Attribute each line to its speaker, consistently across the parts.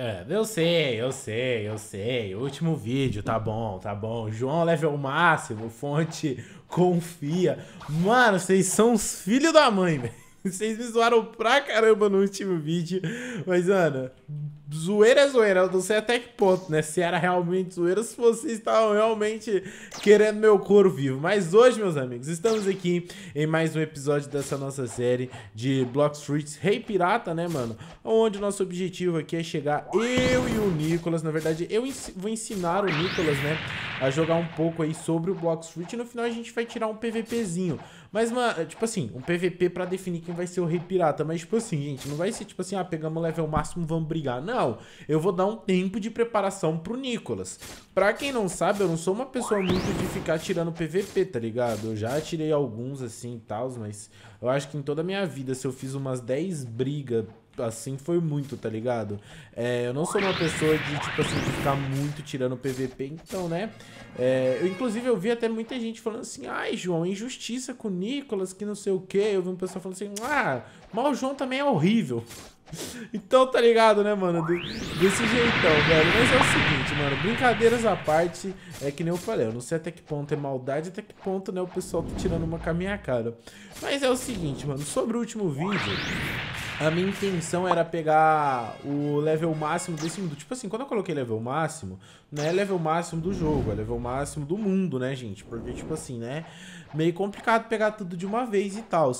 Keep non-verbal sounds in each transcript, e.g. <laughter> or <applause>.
Speaker 1: É, eu sei, eu sei, eu sei. último vídeo, tá bom, tá bom. João level máximo, fonte <laughs> confia. Mano, vocês são os filhos da mãe, <laughs> velho. Vocês me zoaram pra caramba no último vídeo. Mas, mano, zoeira é zoeira, eu não sei até que ponto, né? Se era realmente zoeira, se vocês estavam realmente querendo meu couro vivo. Mas hoje, meus amigos, estamos aqui em mais um episódio dessa nossa série de Block Streets Rei hey Pirata, né, mano? Onde o nosso objetivo aqui é chegar eu e o Nicolas, na verdade, eu ens vou ensinar o Nicolas, né, a jogar um pouco aí sobre o Block Street e no final a gente vai tirar um PVPzinho. Mas, mano, tipo assim, um PVP pra definir quem vai ser o Rei Pirata, mas tipo assim, gente, não vai ser tipo assim, ah, pegamos o level máximo, vamos brigar, não final. Eu vou dar um tempo de preparação pro Nicolas. Pra quem não sabe, eu não sou uma pessoa muito de ficar tirando PVP, tá ligado? Eu já tirei alguns assim e tal, mas eu acho que em toda a minha vida, se eu fiz umas 10 brigas assim foi muito, tá ligado? É, eu não sou uma pessoa de, tipo assim, de ficar muito tirando PVP, então, né? É, eu, inclusive, eu vi até muita gente falando assim, ai, João, injustiça com o Nicolas, que não sei o quê. Eu vi um pessoal falando assim, ah, mas o João também é horrível. <laughs> Então, tá ligado, né, mano? desse jeitão, velho. Mas é o seguinte, mano. Brincadeiras à parte, é que nem eu falei. Eu não sei até que ponto é maldade, até que ponto, né, o pessoal tá tirando uma com a minha cara. Mas é o seguinte, mano. Sobre o último vídeo, a minha intenção era pegar o level máximo desse mundo. Tipo assim, quando eu coloquei level máximo, não é level máximo do jogo, é level máximo do mundo, né, gente? Porque, tipo assim, né? Meio complicado pegar tudo de uma vez e tal.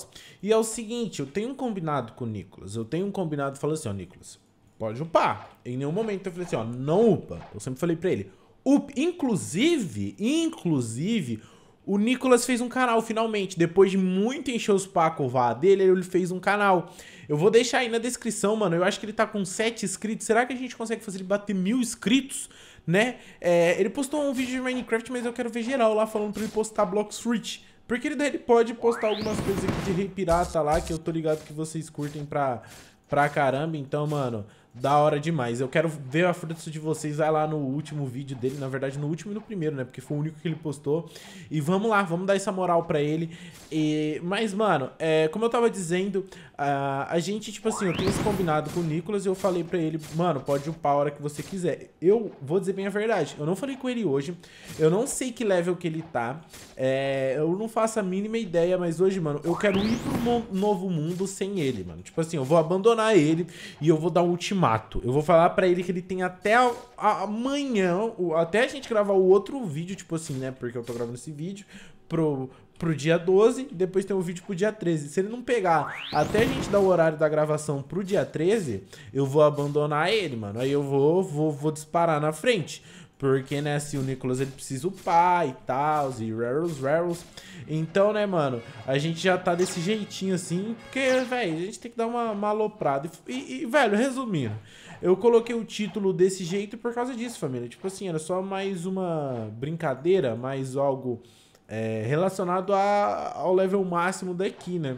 Speaker 1: E é o seguinte, eu tenho um combinado com o Nicolas. Eu tenho um combinado, falando assim, ó, Nicolas, pode upar. Em nenhum momento eu falei assim, ó, não upa. Eu sempre falei pra ele, up. Inclusive, inclusive o Nicolas fez um canal, finalmente. Depois de muito encher os pacos dele, ele fez um canal. Eu vou deixar aí na descrição, mano. Eu acho que ele tá com 7 inscritos. Será que a gente consegue fazer ele bater mil inscritos? Né? É, ele postou um vídeo de Minecraft, mas eu quero ver geral lá falando pra ele postar Blocks Rich. Porque ele, ele pode postar algumas coisas aqui de rei pirata lá, que eu tô ligado que vocês curtem pra, pra caramba. Então, mano, da hora demais. Eu quero ver a fruta de vocês. Vai lá no último vídeo dele. Na verdade, no último e no primeiro, né? Porque foi o único que ele postou. E vamos lá, vamos dar essa moral pra ele. E... Mas, mano, é... como eu tava dizendo, a... a gente, tipo assim, eu tenho esse combinado com o Nicolas e eu falei pra ele, mano, pode upar a hora que você quiser. Eu vou dizer bem a verdade. Eu não falei com ele hoje. Eu não sei que level que ele tá. É... Eu não faço a mínima ideia, mas hoje, mano, eu quero ir pro novo mundo sem ele, mano. Tipo assim, eu vou abandonar ele e eu vou dar o ultimato mato. Eu vou falar para ele que ele tem até amanhã, até a gente gravar o outro vídeo, tipo assim, né? Porque eu tô gravando esse vídeo pro, pro dia 12, depois tem um vídeo pro dia 13. Se ele não pegar até a gente dar o horário da gravação pro dia 13, eu vou abandonar ele, mano. Aí eu vou, vou, vou disparar na frente. Porque, né, se assim, o Nicolas ele precisa upar e tal, e raros, raros. Então, né, mano, a gente já tá desse jeitinho assim, porque, velho, a gente tem que dar uma, uma aloprada. E, e, velho, resumindo, eu coloquei o título desse jeito por causa disso, família. Tipo assim, era só mais uma brincadeira, mais algo é, relacionado a, ao level máximo daqui, né?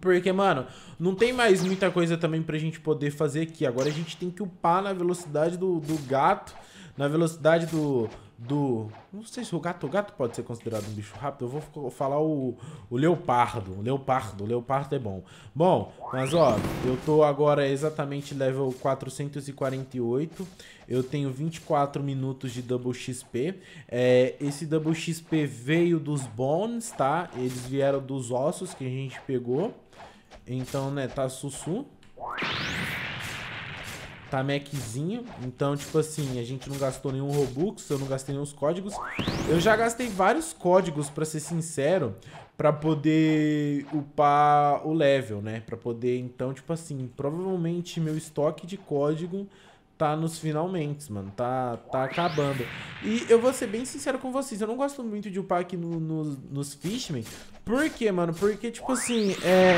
Speaker 1: Porque, mano, não tem mais muita coisa também pra gente poder fazer aqui. Agora a gente tem que upar na velocidade do, do gato na velocidade do. do não sei se o gato, o gato pode ser considerado um bicho rápido. Eu vou falar o, o leopardo. O leopardo, o leopardo é bom. Bom, mas ó, eu tô agora exatamente level 448. Eu tenho 24 minutos de Double XP. É, esse Double XP veio dos bones, tá? Eles vieram dos ossos que a gente pegou. Então, né, tá sussu tá Então, tipo assim, a gente não gastou nenhum Robux, eu não gastei nenhum códigos. Eu já gastei vários códigos, para ser sincero, para poder upar o level, né? Para poder, então, tipo assim, provavelmente meu estoque de código tá nos finalmente, mano. Tá, tá acabando. E eu vou ser bem sincero com vocês, eu não gosto muito de upar aqui no, no, nos Fishman. Por quê, mano? Porque, tipo assim, é...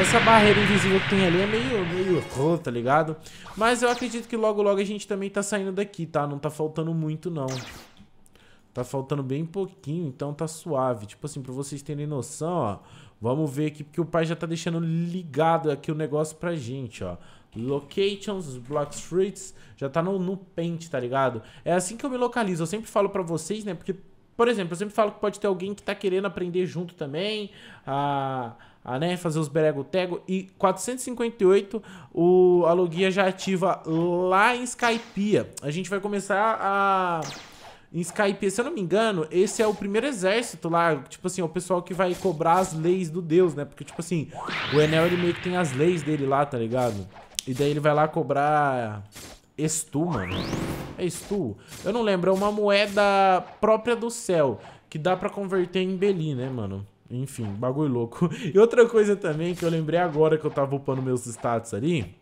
Speaker 1: Essa barreira invisível que tem ali é meio, meio oh, tá ligado? Mas eu acredito que logo, logo a gente também tá saindo daqui, tá? Não tá faltando muito, não. Tá faltando bem pouquinho, então tá suave. Tipo assim, pra vocês terem noção, ó. Vamos ver aqui, porque o pai já tá deixando ligado aqui o negócio pra gente, ó. Locations, Block Streets, já tá no, no Paint, tá ligado? É assim que eu me localizo, eu sempre falo pra vocês, né, porque, por exemplo, eu sempre falo que pode ter alguém que tá querendo aprender junto também, a... né, fazer os berego-tego. E 458, o Aluguia já ativa lá em Skypia. A gente vai começar a... Em Skype, se eu não me engano, esse é o primeiro exército lá, tipo assim, é o pessoal que vai cobrar as leis do deus, né? Porque, tipo assim, o Enel, ele meio que tem as leis dele lá, tá ligado? E daí ele vai lá cobrar Estu, mano. É Estu? Eu não lembro, é uma moeda própria do céu, que dá pra converter em Beli, né, mano? Enfim, bagulho louco. <laughs> E outra coisa também que eu lembrei agora que eu tava upando meus status ali,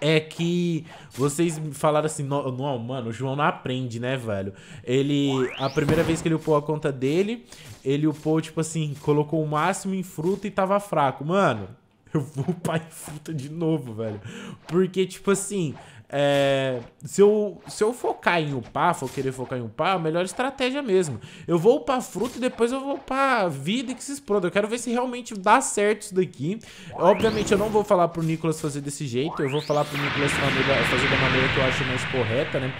Speaker 1: é que vocês falaram assim, não, não, mano, o João não aprende, né, velho? Ele, a primeira vez que ele upou a conta dele, ele upou, tipo assim, colocou o máximo em fruta e tava fraco. Mano, <laughs> eu vou em fruta de novo, velho. Porque, tipo assim, é, se, eu, se eu focar em upar, for querer focar em upar, a melhor estratégia mesmo. Eu vou upar fruta e depois eu vou upar vida que se exploda. Eu quero ver se realmente dá certo isso daqui. Obviamente eu não vou falar pro Nicolas fazer desse jeito, eu vou falar pro Nicolas fazer da maneira que eu acho mais correta, né?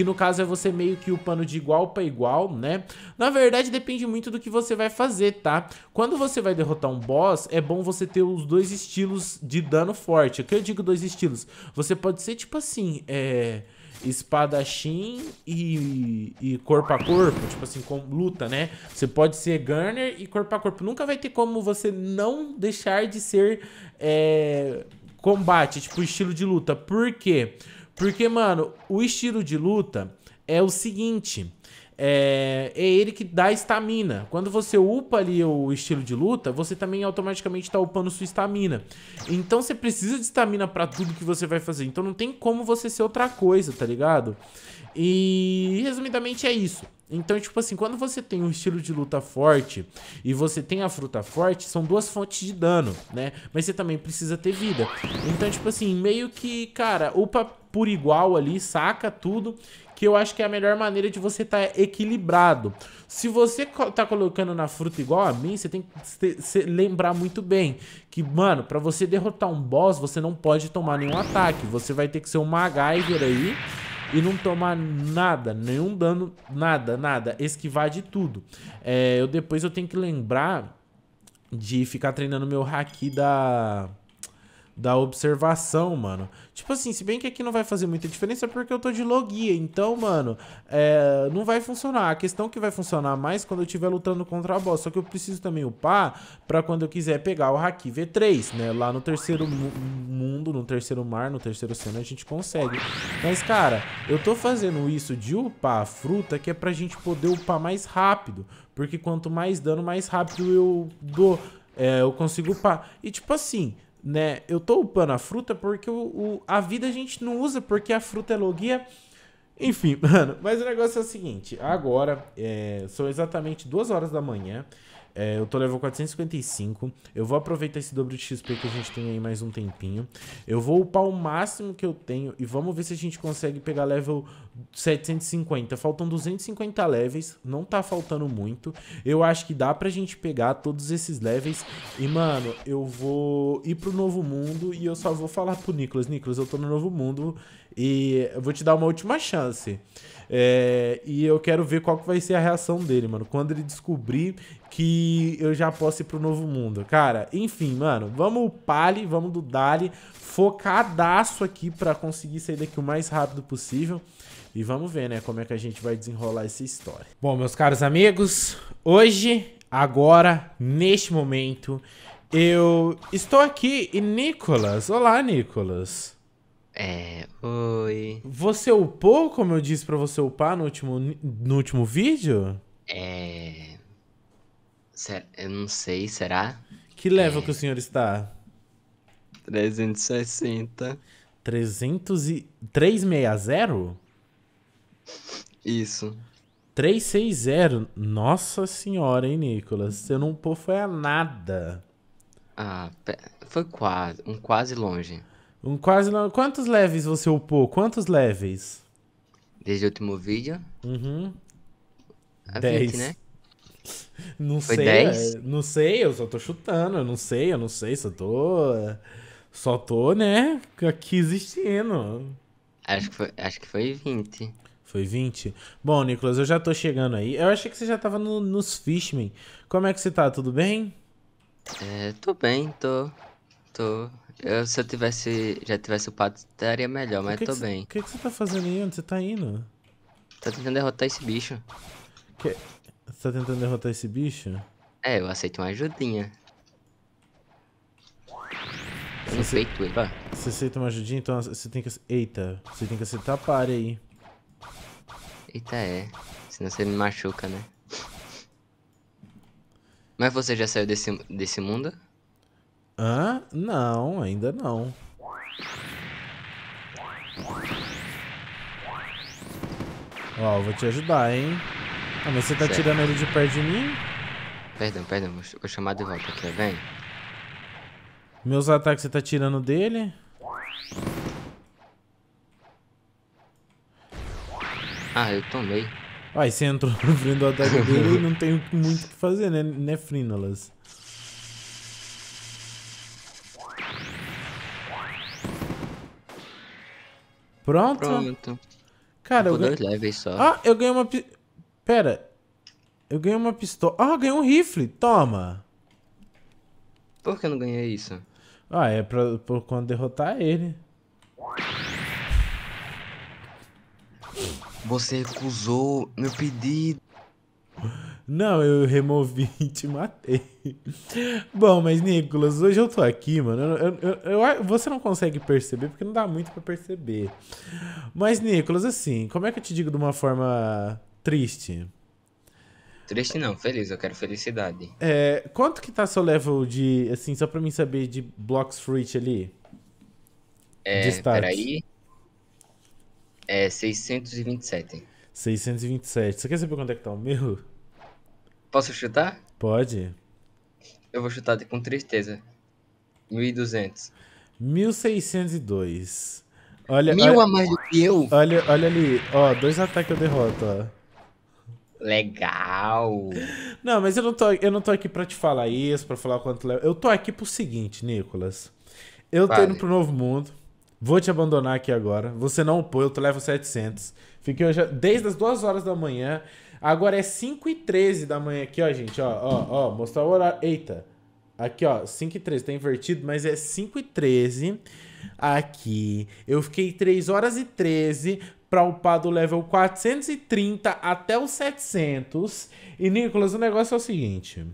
Speaker 1: que no caso é você meio que upando de igual para igual, né? Na verdade, depende muito do que você vai fazer, tá? Quando você vai derrotar um boss, é bom você ter os dois estilos de dano forte. O que eu digo dois estilos? Você pode ser tipo assim, é espadachim e, e corpo a corpo, tipo assim, com luta, né? Você pode ser Garner e corpo a corpo. Nunca vai ter como você não deixar de ser é, combate, tipo estilo de luta. Por quê? Porque porque, mano, o estilo de luta é o seguinte. É, é ele que dá estamina. Quando você upa ali o estilo de luta, você também automaticamente está upando sua estamina. Então você precisa de estamina para tudo que você vai fazer. Então não tem como você ser outra coisa, tá ligado? E resumidamente é isso. Então, tipo assim, quando você tem um estilo de luta forte e você tem a fruta forte, são duas fontes de dano, né? Mas você também precisa ter vida. Então, tipo assim, meio que, cara, upa por igual ali, saca tudo, que eu acho que é a melhor maneira de você estar tá equilibrado. Se você tá colocando na fruta igual a mim, você tem que se lembrar muito bem que, mano, para você derrotar um boss, você não pode tomar nenhum ataque. Você vai ter que ser um MacGyver aí e não tomar nada, nenhum dano, nada, nada. Esquivar de tudo. É, eu depois eu tenho que lembrar de ficar treinando meu haki da da observação, mano. Tipo assim, se bem que aqui não vai fazer muita diferença porque eu tô de logia. Então, mano, é, não vai funcionar. A questão que vai funcionar mais quando eu estiver lutando contra a boss. Só que eu preciso também upar pra quando eu quiser pegar o Haki V3, né? Lá no terceiro mu mundo, no terceiro mar, no terceiro oceano, a gente consegue. Mas, cara, eu tô fazendo isso de upar a fruta que é pra gente poder upar mais rápido. Porque quanto mais dano, mais rápido eu dou. É, eu consigo upar. E tipo assim, né? Eu tô upando a fruta porque o, o, a vida a gente não usa, porque a fruta é logia enfim, <laughs> mano, mas o negócio é o seguinte: agora é, são exatamente duas horas da manhã. É, eu tô level 455. Eu vou aproveitar esse dobro de XP que a gente tem aí mais um tempinho. Eu vou upar o máximo que eu tenho e vamos ver se a gente consegue pegar level 750. Faltam 250 levels, não tá faltando muito. Eu acho que dá pra gente pegar todos esses levels. E, mano, eu vou ir pro novo mundo e eu só vou falar pro Nicolas. Nicolas, eu tô no novo mundo e eu vou te dar uma última chance. É, e eu quero ver qual que vai ser a reação dele, mano. Quando ele descobrir que eu já posso ir pro novo mundo. Cara, enfim, mano. Vamos o Pali, vamos do Dali. Focadaço aqui pra conseguir sair daqui o mais rápido possível. E vamos ver, né, como é que a gente vai desenrolar essa história. Bom, meus caros amigos, hoje, agora, neste momento, eu estou aqui e Nicolas. Olá, Nicolas. É, oi. Você upou, como eu disse para você upar no último, no último vídeo? É. Eu não sei, será? Que level é... que o senhor está? 360. 300 e... 360? Isso. 360? Nossa senhora, hein, Nicolas? Você não pô foi a nada. Ah, foi quase, um quase longe. Um, quase não... Quantos levels você upou? Quantos levels? Desde o último vídeo? Uhum. A 10. 20, né? <laughs> Não Foi sei. 10? É, não sei, eu só tô chutando. Eu não sei, eu não sei, só tô. É, só tô, né? Aqui existindo. Acho que foi, acho que foi 20. Foi 20? Bom, Nicolas, eu já tô chegando aí. Eu achei que você já tava no, nos Fishman. Como é que você tá? Tudo bem? É, tô bem, tô.
Speaker 2: Tô eu, se eu tivesse, já tivesse upado, estaria melhor, mas que tô que bem. O que,
Speaker 1: que você tá fazendo aí? Onde você tá indo?
Speaker 2: Tô tentando derrotar esse bicho. Que...
Speaker 1: Você tá tentando derrotar esse bicho?
Speaker 2: É, eu aceito uma ajudinha.
Speaker 1: Eu não aceito ele. Você aceita uma ajudinha, então você tem que... Eita, você tem que aceitar a pare aí. Eita, é.
Speaker 2: Senão você me machuca, né? Mas você já saiu desse, desse mundo?
Speaker 1: Hã? Não, ainda não. Ó, eu vou te ajudar, hein? Ah, mas você tá certo. tirando ele de perto de mim?
Speaker 2: Perdão, perdão, vou chamar de volta aqui, vem.
Speaker 1: Meus ataques você tá tirando dele? Ah, eu tomei. ah, você entrou <laughs> no frente do ataque dele e não tem muito o que fazer, né, né Frínolas? Pronto? Pronto. Cara, eu, ganhei... dois levels só. Ah, eu ganhei uma... Pera. Eu ganhei uma pistola. Ah, ganhei um rifle. Toma. Por que eu não ganhei isso? Ah, é pra, por quando derrotar ele. Você recusou meu pedido. Não, eu removi <laughs> e te matei. Bom, mas Nicolas, hoje eu tô aqui, mano. Eu, eu, eu, você não consegue perceber porque não dá muito para perceber. Mas, Nicolas, assim, como é que eu te digo de uma forma triste?
Speaker 2: Triste não, feliz, eu quero felicidade.
Speaker 1: É, quanto que tá seu level de, assim, só pra mim saber de blocks fruit ali? É, de status. peraí.
Speaker 2: É 627.
Speaker 1: 627. Você quer saber quanto é que tá o meu?
Speaker 2: Posso chutar? Pode. Eu vou chutar com tristeza.
Speaker 1: 1200. 1602. Olha, Mil olha, a mais do que eu? Olha, olha ali, ó, dois ataques eu derroto, ó. Legal. Não, mas eu não tô, eu não tô aqui pra te falar isso, pra falar quanto leva. Eu tô aqui pro seguinte, Nicolas. Eu vale. tô indo pro novo mundo. Vou te abandonar aqui agora. Você não põe, eu te levo 700. Fiquei hoje, desde as duas horas da manhã Agora é 5 e 13 da manhã aqui, ó, gente. Ó, ó, ó, mostrar o horário. Eita. Aqui, ó, 5 e 13. Tá invertido, mas é 5 e 13 aqui. Eu fiquei 3 horas e 13 pra upar do level 430 até o 700. E, Nicolas, o negócio é o seguinte.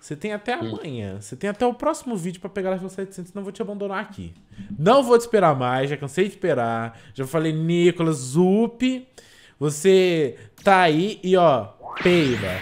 Speaker 1: Você tem até hum. amanhã. Você tem até o próximo vídeo pra pegar level 700. Não vou te abandonar aqui. Não vou te esperar mais. Já cansei de esperar. Já falei, Nicolas, zup. Você tá aí e, ó, peiba.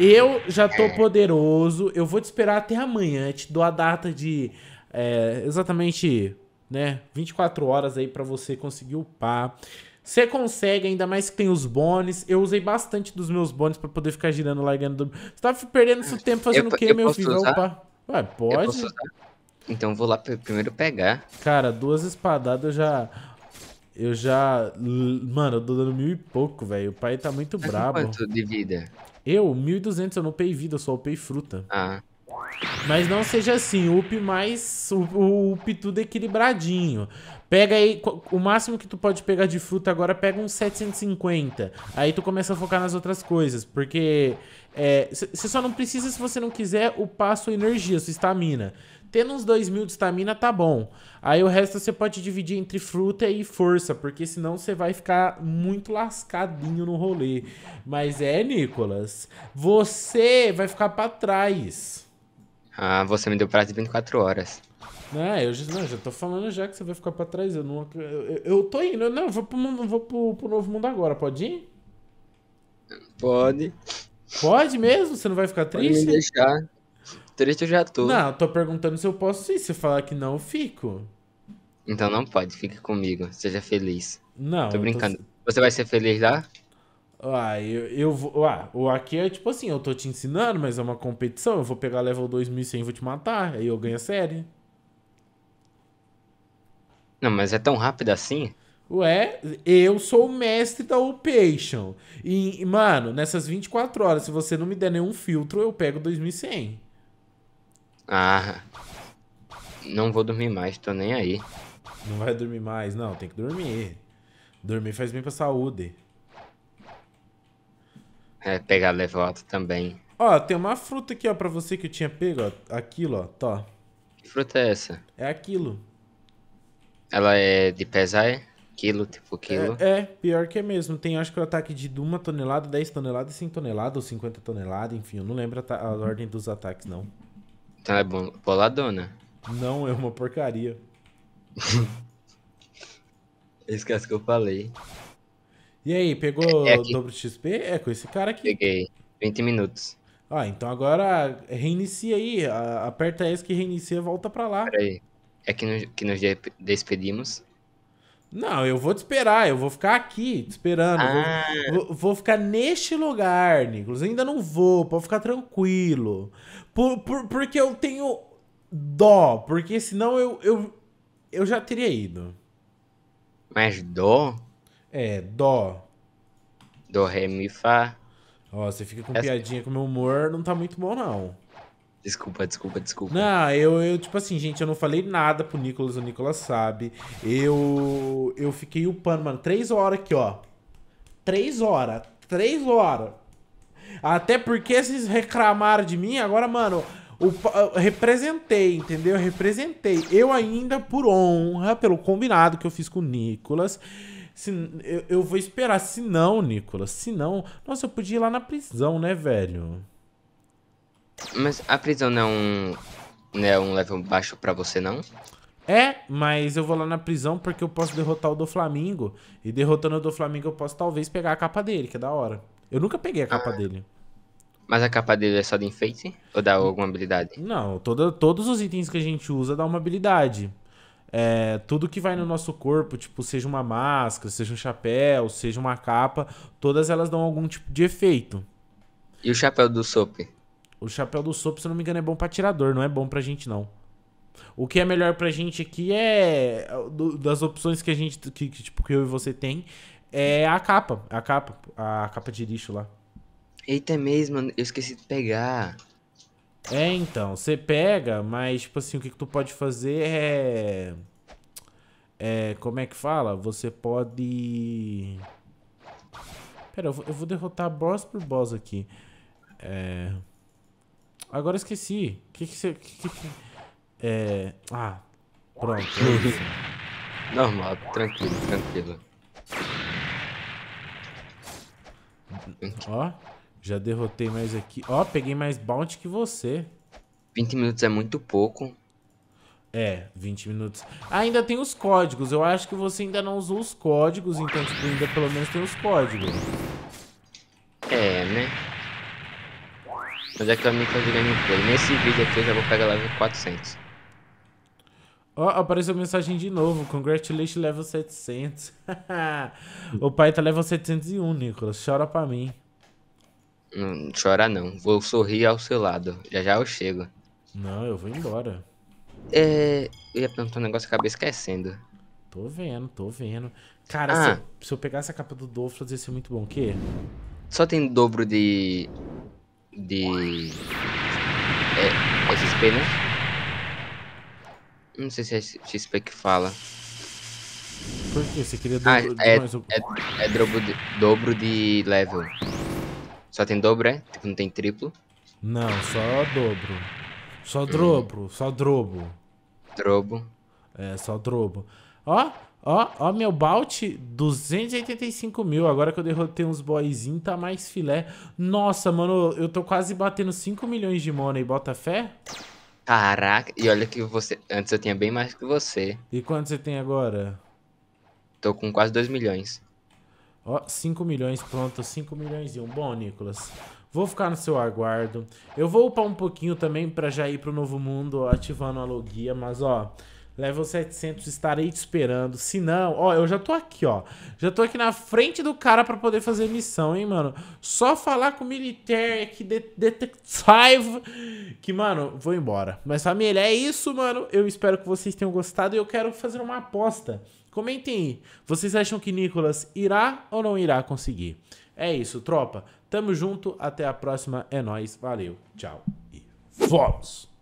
Speaker 1: Eu já tô é. poderoso, eu vou te esperar até amanhã, te dou a data de é, exatamente, né, 24 horas aí para você conseguir upar. Você consegue, ainda mais que tem os bônus. Eu usei bastante dos meus bônus para poder ficar girando, largando. Do... Você tá perdendo seu tempo fazendo eu, o quê, meu filho? Usar? Opa. Ué, pode? Então vou lá primeiro pegar. Cara, duas espadadas eu já... Eu já. Mano, eu tô dando mil e pouco, velho. O pai tá muito brabo. Quanto de vida? Eu? 1.200, eu não pei vida, eu só upei fruta. Ah. Mas não seja assim, up mais. O up tudo equilibradinho. Pega aí. O máximo que tu pode pegar de fruta agora, pega uns 750. Aí tu começa a focar nas outras coisas. Porque. É, você é, só não precisa, se você não quiser, upar a sua energia, a sua estamina. Tendo uns 2 mil de estamina, tá bom. Aí o resto você pode dividir entre fruta e força, porque senão você vai ficar muito lascadinho no rolê. Mas é, Nicolas, você vai ficar para trás.
Speaker 2: Ah, você me deu prazo de 24 horas.
Speaker 1: não né, eu já, não, já tô falando já que você vai ficar pra trás. Eu não. Eu, eu, tô indo. Eu não, vou, pro, mundo, vou pro, pro novo mundo agora, pode ir? Pode. Pode mesmo? Você não vai ficar triste? Pode me deixar. Triste eu já tô. Não, eu tô perguntando se eu posso ir. Se falar que não, eu fico.
Speaker 2: Então não pode, fique comigo. Seja feliz. Não. Tô brincando. Tô... Você vai ser feliz lá?
Speaker 1: Ah, eu, eu vou. Ah, o aqui é tipo assim, eu tô te ensinando, mas é uma competição. Eu vou pegar level 2100 e vou te matar. Aí eu ganho a série. Não, mas é tão rápido assim? Ué, eu sou o mestre da Opation. E, mano, nessas 24 horas, se você não me der nenhum filtro, eu pego 2100.
Speaker 2: Ah. Não vou dormir mais, tô nem aí.
Speaker 1: Não vai dormir mais, não, tem que dormir. Dormir faz bem pra saúde.
Speaker 2: É, pegar level também.
Speaker 1: Ó, tem uma fruta aqui, ó, pra você que eu tinha pego, ó. Aquilo, ó, tá? Que fruta é essa? É aquilo.
Speaker 2: Ela é de pesar, é? Quilo, tipo quilo?
Speaker 1: É, é, pior que é mesmo. Tem, acho que é o ataque de uma tonelada, 10 toneladas, 5 toneladas ou 50 toneladas, enfim. Eu não lembro a, a ordem dos ataques, não.
Speaker 2: Tá é bom, boladona.
Speaker 1: Não, é uma porcaria. <laughs>
Speaker 2: Esquece que eu falei.
Speaker 1: E aí, pegou é dobro
Speaker 2: XP? É com esse cara aqui. Peguei. 20 minutos.
Speaker 1: Ah, então agora reinicia aí. Aperta S que reinicia volta pra lá.
Speaker 2: Peraí. É que, que nos despedimos.
Speaker 1: Não, eu vou te esperar, eu vou ficar aqui te esperando. Ah. Vou, vou, vou, ficar neste lugar, Nicolas. Ainda não vou, pode ficar tranquilo. Por, por, porque eu tenho dó, porque senão eu, eu, eu já teria ido. Mas dó? É, dó. Do, ré, mi, fá. Ó, você fica com Essa... piadinha com o meu humor, não tá muito bom, não. Desculpa, desculpa, desculpa. Não, eu, eu, tipo assim, gente, eu não falei nada pro Nicolas, o Nicolas sabe. Eu eu fiquei upando, mano, três horas aqui, ó. Três horas, três horas. Até porque vocês reclamaram de mim, agora, mano, o, representei, entendeu? Eu representei. Eu ainda, por honra, pelo combinado que eu fiz com o Nicolas, se, eu, eu vou esperar. Se não, Nicolas, se não... Nossa, eu podia ir lá na prisão, né, velho?
Speaker 2: Mas a prisão não é um, não é um level baixo pra
Speaker 1: você, não? É, mas eu vou lá na prisão porque eu posso derrotar o do Flamingo. E derrotando o do Flamingo, eu posso talvez pegar a capa dele, que é da hora. Eu nunca peguei a capa ah. dele.
Speaker 2: Mas a capa dele é só de enfeite? Ou dá alguma
Speaker 1: habilidade? Não, toda, todos os itens que a gente usa dá uma habilidade. É, tudo que vai no nosso corpo, tipo, seja uma máscara, seja um chapéu, seja uma capa, todas elas dão algum tipo de efeito. E o chapéu do Soap? O chapéu do sopro, se não me engano, é bom pra tirador, não é bom pra gente, não. O que é melhor pra gente aqui é. Do, das opções que a gente. Que, que, tipo, que eu e você tem, é a capa. A capa. A capa de lixo lá. Eita, é mesmo, Eu esqueci de pegar. É, então. Você pega, mas, tipo assim, o que, que tu pode fazer é. É. Como é que fala? Você pode. Pera, eu vou, eu vou derrotar boss por boss aqui. É. Agora esqueci. O que que você... Que que... É... Ah, pronto. É <laughs> Normal, tranquilo, tranquilo. Ó, já derrotei mais aqui. Ó, peguei mais bounty que você. 20 minutos é muito pouco. É, 20 minutos. ainda tem os códigos. Eu acho que você ainda não usou os códigos, então, tipo, ainda pelo menos tem os códigos. É, né?
Speaker 2: Mas é que eu me fazer gameplay. Nesse vídeo aqui eu já vou pegar level 400.
Speaker 1: Ó, oh, apareceu mensagem de novo. Congratulations, level 700. <laughs> o pai tá level 701, Nicolas. Chora pra mim. Não,
Speaker 2: chora não. Vou sorrir ao seu lado. Já já eu chego.
Speaker 1: Não, eu vou embora.
Speaker 2: É... Eu ia perguntar um negócio e acabei esquecendo.
Speaker 1: Tô vendo, tô vendo. Cara, ah. se, eu, se, eu, pegar essa capa do Dolphus, ia ser muito bom. O quê?
Speaker 2: Só tem dobro de de é, é XP, né? Não sei se é XP que fala. Por que? Você queria ah, dobro, ah, é, mais um... é, é dobro, de, dobro de level. Só tem dobro, é? Tipo, não tem
Speaker 1: triplo? Não, só dobro. Só dobro, hum. só drobo. Drobo. É, só drobo. Ó, Ó, ó meu bout, 285 mil. Agora que eu derrotei uns boyzinhos, tá mais filé. Nossa, mano, eu tô quase batendo 5 milhões de money. Bota fé?
Speaker 2: Caraca, e olha que você... Antes eu tinha bem mais que você.
Speaker 1: E quanto você tem agora?
Speaker 2: Tô com quase 2 milhões.
Speaker 1: Ó, 5 milhões, pronto. 5 milhões e um. Bom, Nicolas... Vou ficar no seu aguardo. Eu vou upar um pouquinho também pra já ir pro novo mundo ativando a logia, mas ó... Level 700, estarei te esperando. Se não, ó, eu já tô aqui, ó. Já tô aqui na frente do cara pra poder fazer missão, hein, mano. Só falar com o militar aqui, de detective, que, mano, vou embora. Mas, família, é isso, mano. Eu espero que vocês tenham gostado e eu quero fazer uma aposta. Comentem aí, vocês acham que Nicolas irá ou não irá conseguir? É isso, tropa. Tamo junto, até a próxima, é nóis, valeu, tchau e fomos!